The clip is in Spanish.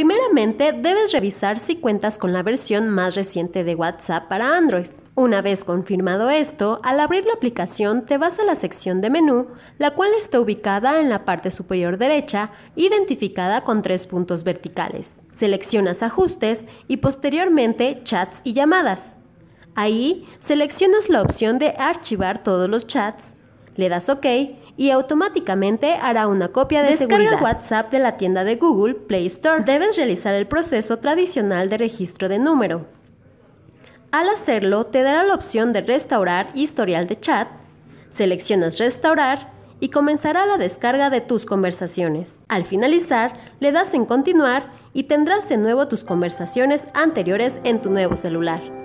Primeramente, debes revisar si cuentas con la versión más reciente de WhatsApp para Android. Una vez confirmado esto, al abrir la aplicación te vas a la sección de menú, la cual está ubicada en la parte superior derecha, identificada con tres puntos verticales. Seleccionas Ajustes y posteriormente Chats y llamadas. Ahí seleccionas la opción de archivar todos los chats le das OK y automáticamente hará una copia de Descarga seguridad. WhatsApp de la tienda de Google Play Store. Debes realizar el proceso tradicional de registro de número. Al hacerlo, te dará la opción de restaurar historial de chat. Seleccionas restaurar y comenzará la descarga de tus conversaciones. Al finalizar, le das en continuar y tendrás de nuevo tus conversaciones anteriores en tu nuevo celular.